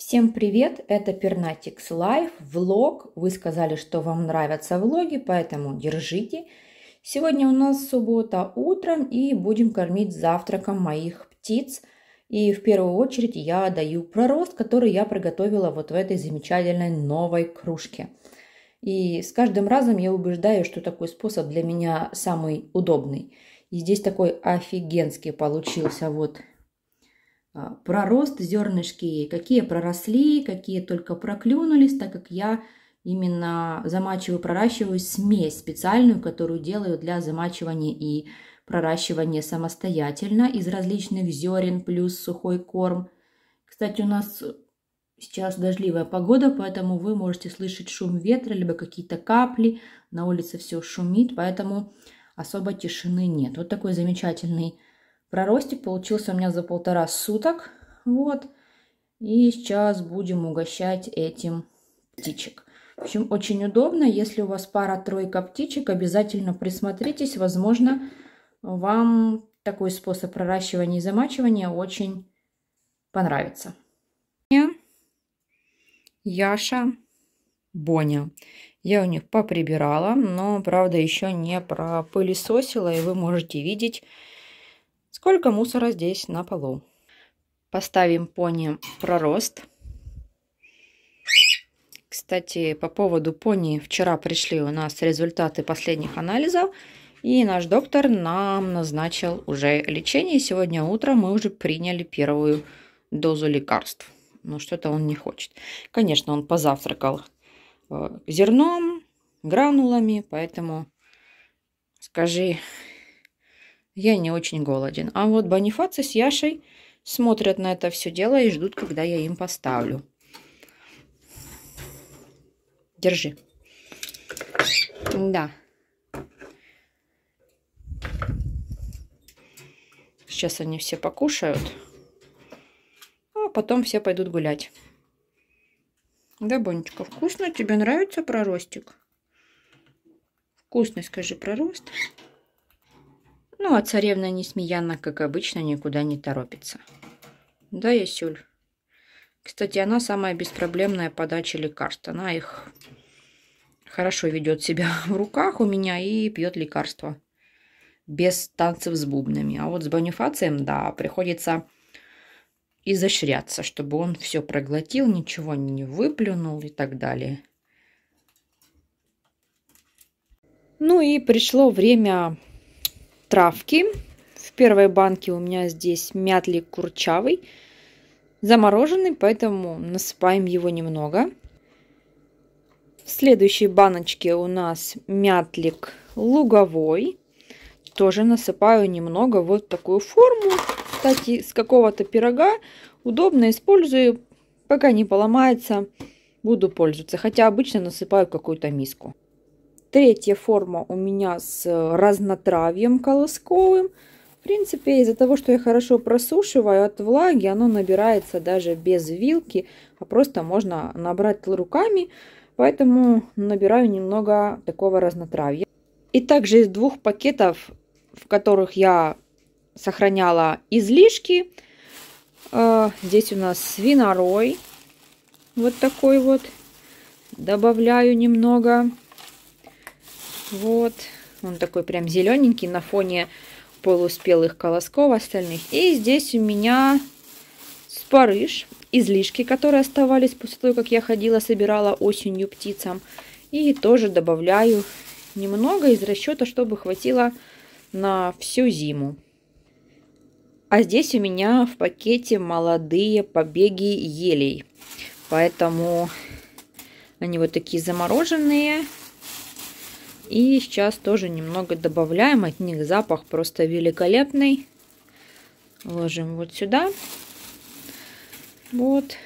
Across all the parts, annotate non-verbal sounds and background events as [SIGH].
Всем привет! Это Пернатикс Лайф, влог. Вы сказали, что вам нравятся влоги, поэтому держите. Сегодня у нас суббота утром и будем кормить завтраком моих птиц. И в первую очередь я даю пророст, который я приготовила вот в этой замечательной новой кружке. И с каждым разом я убеждаю, что такой способ для меня самый удобный. И здесь такой офигенский получился вот а, про рост зернышки, какие проросли, какие только проклюнулись, так как я именно замачиваю, проращиваю смесь специальную, которую делаю для замачивания и проращивания самостоятельно из различных зерен плюс сухой корм. Кстати, у нас сейчас дождливая погода, поэтому вы можете слышать шум ветра, либо какие-то капли, на улице все шумит, поэтому особо тишины нет. Вот такой замечательный Проростик получился у меня за полтора суток. Вот. И сейчас будем угощать этим птичек. В общем, очень удобно. Если у вас пара-тройка птичек, обязательно присмотритесь. Возможно, вам такой способ проращивания и замачивания очень понравится. Яша, Боня. Я у них поприбирала, но, правда, еще не пропылесосила, и вы можете видеть, Сколько мусора здесь на полу? Поставим пони пророст. Кстати, по поводу пони вчера пришли у нас результаты последних анализов. И наш доктор нам назначил уже лечение. Сегодня утром мы уже приняли первую дозу лекарств. Но что-то он не хочет. Конечно, он позавтракал э, зерном, гранулами, поэтому скажи я не очень голоден. А вот Бонифаци с Яшей смотрят на это все дело и ждут, когда я им поставлю. Держи. Да. Сейчас они все покушают. А потом все пойдут гулять. Да, Бонечка, вкусно? Тебе нравится проростик? Вкусный, скажи, пророст. Ну, а царевна Несмеяна, как обычно, никуда не торопится. Да, Ясюль. Кстати, она самая беспроблемная подача лекарств. Она их хорошо ведет себя [LAUGHS] в руках у меня и пьет лекарства. Без танцев с бубнами. А вот с Бонифацием, да, приходится изощряться, чтобы он все проглотил, ничего не выплюнул и так далее. Ну и пришло время травки. В первой банке у меня здесь мятлик курчавый, замороженный, поэтому насыпаем его немного. В следующей баночке у нас мятлик луговой. Тоже насыпаю немного вот такую форму. Кстати, с какого-то пирога удобно использую, пока не поломается, буду пользоваться. Хотя обычно насыпаю в какую-то миску. Третья форма у меня с э, разнотравьем колосковым. В принципе, из-за того, что я хорошо просушиваю от влаги, оно набирается даже без вилки, а просто можно набрать руками, поэтому набираю немного такого разнотравья. И также из двух пакетов, в которых я сохраняла излишки, э, здесь у нас свинорой, вот такой вот, добавляю немного. Вот. Он такой прям зелененький на фоне полуспелых колосков остальных. И здесь у меня спарыш. Излишки, которые оставались после того, как я ходила, собирала осенью птицам. И тоже добавляю немного из расчета, чтобы хватило на всю зиму. А здесь у меня в пакете молодые побеги елей. Поэтому они вот такие замороженные. И сейчас тоже немного добавляем от них. Запах просто великолепный. Ложим вот сюда. Вот.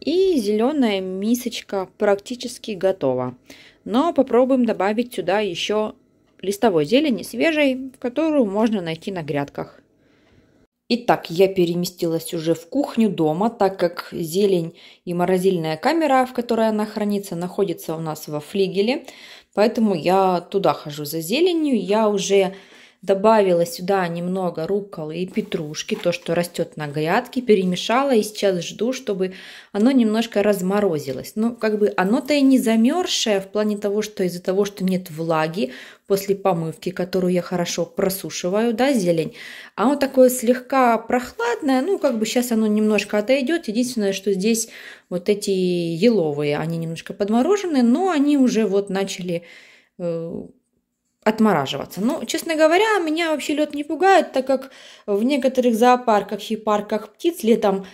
И зеленая мисочка практически готова. Но попробуем добавить сюда еще листовой зелени свежей, которую можно найти на грядках. Итак, я переместилась уже в кухню дома, так как зелень и морозильная камера, в которой она хранится, находится у нас во флигеле. Поэтому я туда хожу за зеленью. Я уже добавила сюда немного рукколы и петрушки, то, что растет на грядке, перемешала и сейчас жду, чтобы оно немножко разморозилось. Ну, как бы оно-то и не замерзшее в плане того, что из-за того, что нет влаги после помывки, которую я хорошо просушиваю, да, зелень, а оно такое слегка прохладное, ну, как бы сейчас оно немножко отойдет. Единственное, что здесь вот эти еловые, они немножко подморожены, но они уже вот начали э, отмораживаться. Ну, честно говоря, меня вообще лед не пугает, так как в некоторых зоопарках и парках птиц летом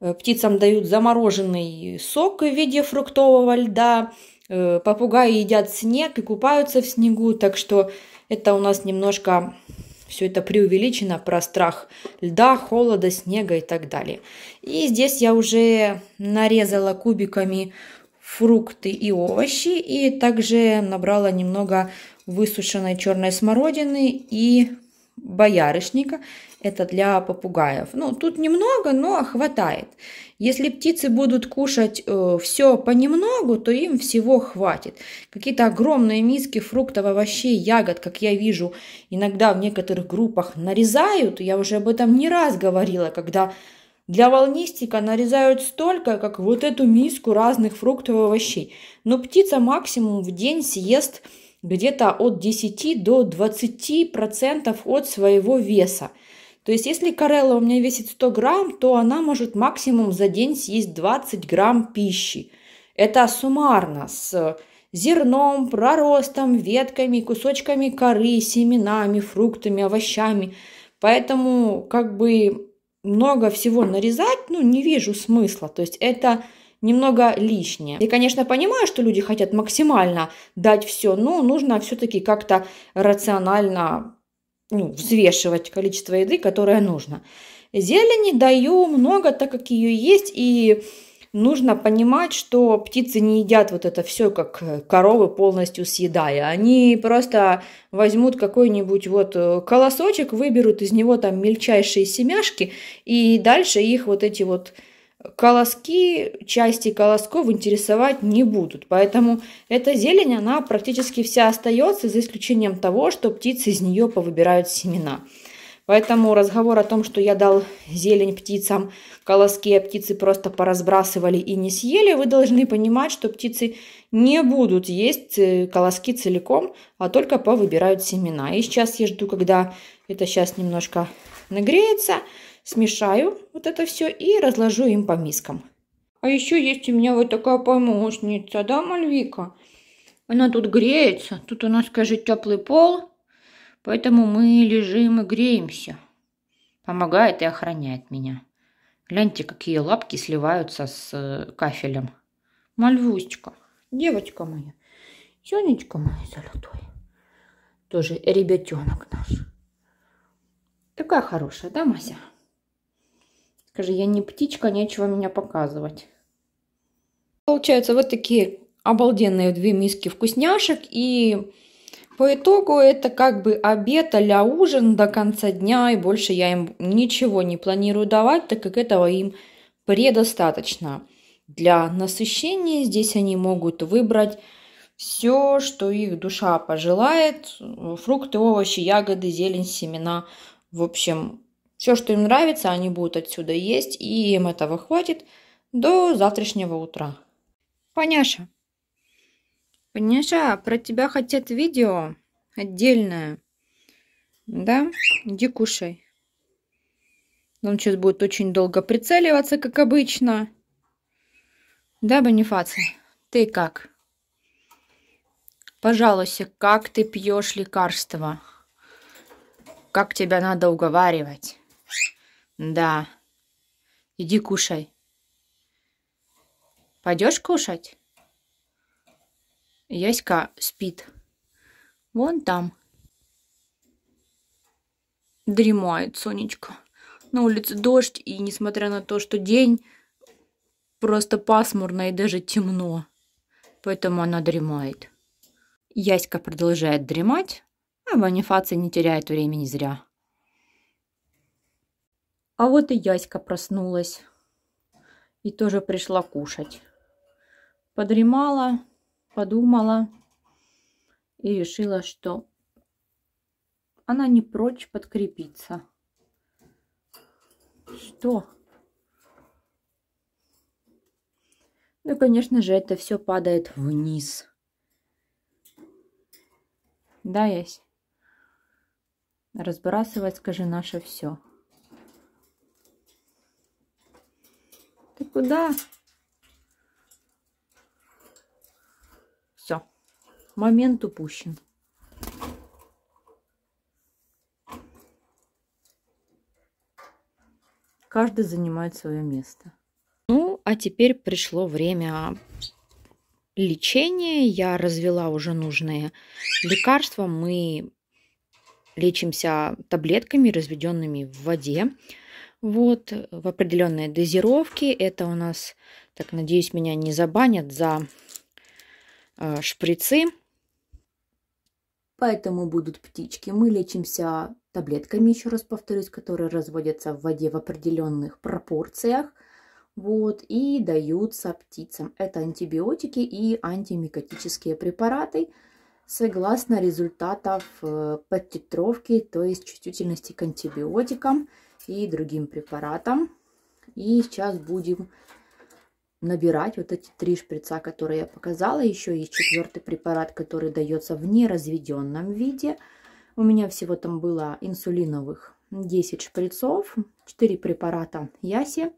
э, птицам дают замороженный сок в виде фруктового льда, э, попугаи едят снег и купаются в снегу, так что это у нас немножко все это преувеличено про страх льда, холода, снега и так далее. И здесь я уже нарезала кубиками фрукты и овощи. И также набрала немного высушенной черной смородины и боярышника. Это для попугаев. Ну, тут немного, но хватает. Если птицы будут кушать э, все понемногу, то им всего хватит. Какие-то огромные миски фруктов, овощей, ягод, как я вижу, иногда в некоторых группах нарезают. Я уже об этом не раз говорила, когда для волнистика нарезают столько, как вот эту миску разных фруктов и овощей. Но птица максимум в день съест где-то от 10 до 20% от своего веса. То есть, если Карелла у меня весит 100 грамм, то она может максимум за день съесть 20 грамм пищи. Это суммарно с зерном, проростом, ветками, кусочками коры, семенами, фруктами, овощами. Поэтому как бы много всего нарезать, ну, не вижу смысла. То есть это немного лишнее. Я, конечно, понимаю, что люди хотят максимально дать все, но нужно все-таки как-то рационально ну, взвешивать количество еды, которое нужно. Зелени даю много, так как ее есть, и нужно понимать, что птицы не едят вот это все, как э, коровы полностью съедая. Они просто возьмут какой-нибудь вот э, колосочек, выберут из него там мельчайшие семяшки, и дальше их вот эти вот колоски, части колосков интересовать не будут. Поэтому эта зелень, она практически вся остается, за исключением того, что птицы из нее повыбирают семена. Поэтому разговор о том, что я дал зелень птицам, колоски, а птицы просто поразбрасывали и не съели, вы должны понимать, что птицы не будут есть э, колоски целиком, а только повыбирают семена. И сейчас я жду, когда это сейчас немножко нагреется, смешаю вот это все и разложу им по мискам. А еще есть у меня вот такая помощница, да, Мальвика? Она тут греется, тут у нас, скажи, теплый пол, Поэтому мы лежим и греемся. Помогает и охраняет меня. Гляньте, какие лапки сливаются с э, кафелем. Мальвусечка, девочка моя, Сенечка моя золотой. Тоже ребятенок наш. Такая хорошая, да, Мася? Скажи, я не птичка, нечего меня показывать. Получается, вот такие обалденные две миски вкусняшек и по итогу это как бы обед а ужин до конца дня, и больше я им ничего не планирую давать, так как этого им предостаточно. Для насыщения здесь они могут выбрать все, что их душа пожелает. Фрукты, овощи, ягоды, зелень, семена. В общем, все, что им нравится, они будут отсюда есть, и им этого хватит до завтрашнего утра. Поняша, Конечно, а, про тебя хотят видео отдельное. Да? Иди кушай. Он сейчас будет очень долго прицеливаться, как обычно. Да, Бонифаций, ты как? Пожалуйста, как ты пьешь лекарства? Как тебя надо уговаривать? Да. Иди кушай. Пойдешь кушать? Яська спит. Вон там. Дремает Сонечка. На улице дождь, и несмотря на то, что день, просто пасмурно и даже темно. Поэтому она дремает. Яська продолжает дремать, а Бонифация не теряет времени зря. А вот и Яська проснулась и тоже пришла кушать. Подремала, подумала и решила, что она не прочь подкрепиться. Что? Ну, конечно же, это все падает вниз. Да, Ясь? Разбрасывать, скажи, наше все. Ты куда? момент упущен. Каждый занимает свое место. Ну, а теперь пришло время лечения. Я развела уже нужные лекарства. Мы лечимся таблетками, разведенными в воде. Вот, в определенной дозировке. Это у нас, так надеюсь, меня не забанят за э, шприцы. Поэтому будут птички. Мы лечимся таблетками, еще раз повторюсь, которые разводятся в воде в определенных пропорциях. Вот, и даются птицам. Это антибиотики и антимикотические препараты согласно результатов э, подтитровки, то есть чувствительности к антибиотикам и другим препаратам. И сейчас будем набирать вот эти три шприца, которые я показала. Еще есть четвертый препарат, который дается в неразведенном виде. У меня всего там было инсулиновых 10 шприцов, 4 препарата Яси,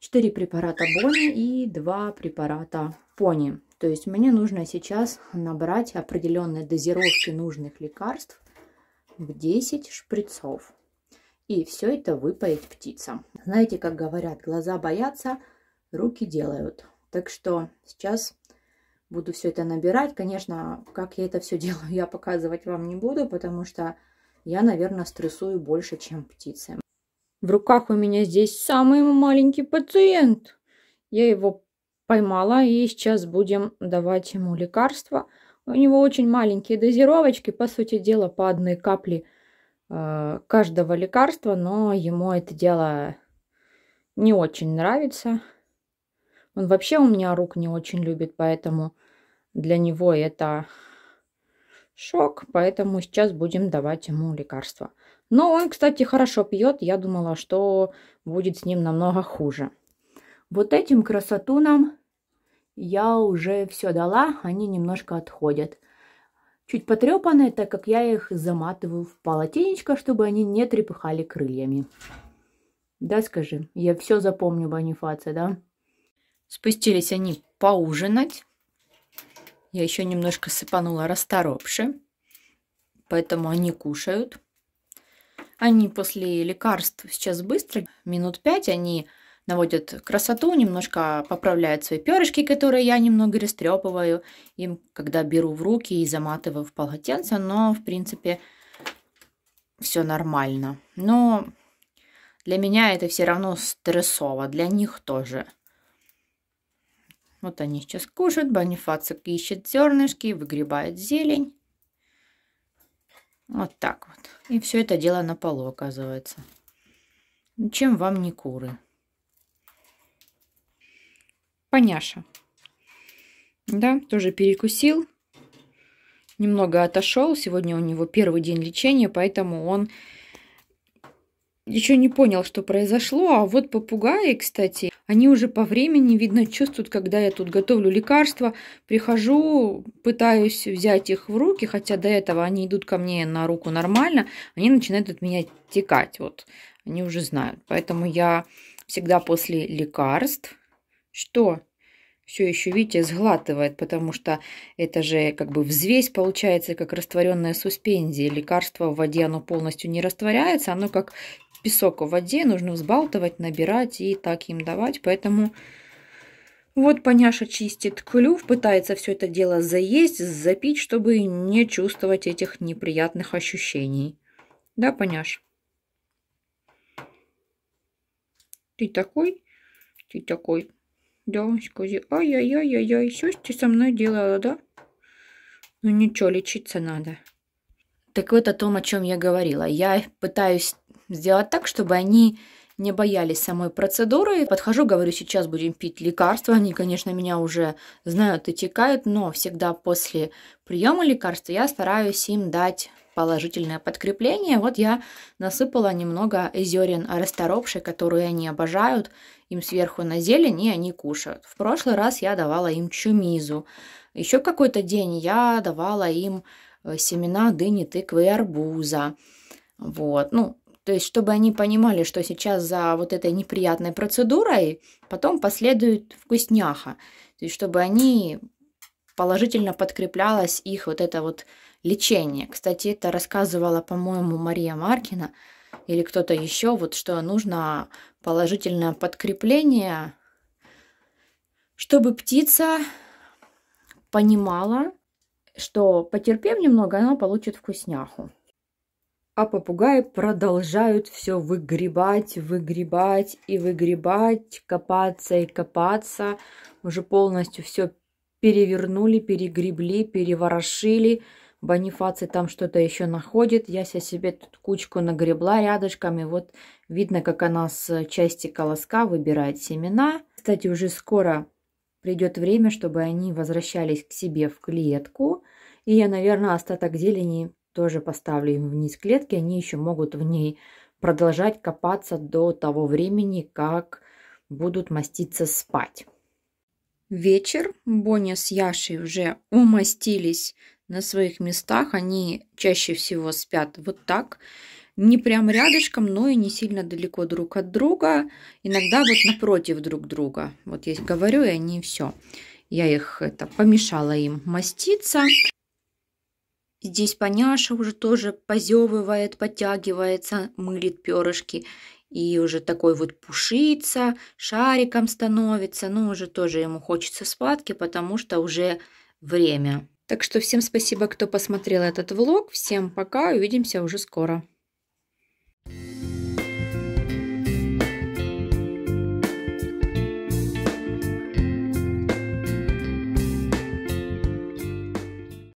4 препарата Бони и 2 препарата Пони. То есть мне нужно сейчас набрать определенные дозировки нужных лекарств в 10 шприцов. И все это выпаять птицам. Знаете, как говорят, глаза боятся – руки делают. Так что сейчас буду все это набирать. Конечно, как я это все [LAUGHS] делаю, я показывать вам не буду, потому что я, наверное, стрессую больше, чем птицы. В руках у меня здесь самый маленький пациент. Я его поймала и сейчас будем давать ему лекарства. У него очень маленькие дозировочки, по сути дела, по одной капле э, каждого лекарства, но ему это дело не очень нравится. Он вообще у меня рук не очень любит, поэтому для него это шок. Поэтому сейчас будем давать ему лекарства. Но он, кстати, хорошо пьет. Я думала, что будет с ним намного хуже. Вот этим красотунам я уже все дала. Они немножко отходят. Чуть потрепанные, так как я их заматываю в полотенечко, чтобы они не трепыхали крыльями. Да, скажи, я все запомню, Бонифация, да? Спустились они поужинать. Я еще немножко сыпанула расторопши, поэтому они кушают. Они после лекарств сейчас быстро, минут пять, они наводят красоту, немножко поправляют свои перышки, которые я немного растрепываю им, когда беру в руки и заматываю в полотенце, но, в принципе, все нормально. Но для меня это все равно стрессово, для них тоже. Вот они сейчас кушают. Бонифацик ищет зернышки, выгребает зелень. Вот так вот. И все это дело на полу оказывается. Чем вам не куры? Поняша. Да, тоже перекусил. Немного отошел. Сегодня у него первый день лечения, поэтому он еще не понял, что произошло. А вот попугаи, кстати, они уже по времени, видно, чувствуют, когда я тут готовлю лекарства. Прихожу, пытаюсь взять их в руки, хотя до этого они идут ко мне на руку нормально. Они начинают от меня текать, вот. Они уже знают. Поэтому я всегда после лекарств... Что? все еще, видите, сглатывает, потому что это же как бы взвесь получается, как растворенная суспензия. Лекарство в воде, оно полностью не растворяется, оно как песок в воде, нужно взбалтывать, набирать и так им давать. Поэтому вот Паняша чистит клюв, пытается все это дело заесть, запить, чтобы не чувствовать этих неприятных ощущений. Да, Паняш? Ты такой? Ты такой. Да, он скажи, ай-яй-яй-яй-яй, что ты со мной делала, да? Ну ничего, лечиться надо. Так вот о том, о чем я говорила. Я пытаюсь сделать так, чтобы они не боялись самой процедуры. Подхожу, говорю, сейчас будем пить лекарства. Они, конечно, меня уже знают и текают, но всегда после приема лекарства я стараюсь им дать положительное подкрепление. Вот я насыпала немного зерен расторопшей, которые они обожают. Им сверху на зелень, и они кушают. В прошлый раз я давала им чумизу. Еще какой-то день я давала им э, семена дыни, тыквы и арбуза. Вот, ну, то есть, чтобы они понимали, что сейчас за вот этой неприятной процедурой потом последует вкусняха. То есть, чтобы они положительно подкреплялось их вот это вот лечение. Кстати, это рассказывала, по-моему, Мария Маркина или кто-то еще, вот что нужно положительное подкрепление, чтобы птица понимала, что потерпев немного, она получит вкусняху а попугаи продолжают все выгребать, выгребать и выгребать, копаться и копаться. Уже полностью все перевернули, перегребли, переворошили. Бонифаций там что-то еще находит. Я себе тут кучку нагребла рядышком и Вот видно, как она с части колоска выбирает семена. Кстати, уже скоро придет время, чтобы они возвращались к себе в клетку. И я, наверное, остаток зелени тоже поставлю им вниз клетки, они еще могут в ней продолжать копаться до того времени, как будут маститься спать. Вечер Боня с Яшей уже умастились на своих местах. Они чаще всего спят вот так, не прям рядышком, но и не сильно далеко друг от друга. Иногда вот напротив друг друга. Вот я говорю, и они все. Я их это помешала им маститься. Здесь поняша уже тоже позевывает, подтягивается, мылит перышки. И уже такой вот пушится, шариком становится. Ну, уже тоже ему хочется схватки, потому что уже время. Так что всем спасибо, кто посмотрел этот влог. Всем пока, увидимся уже скоро.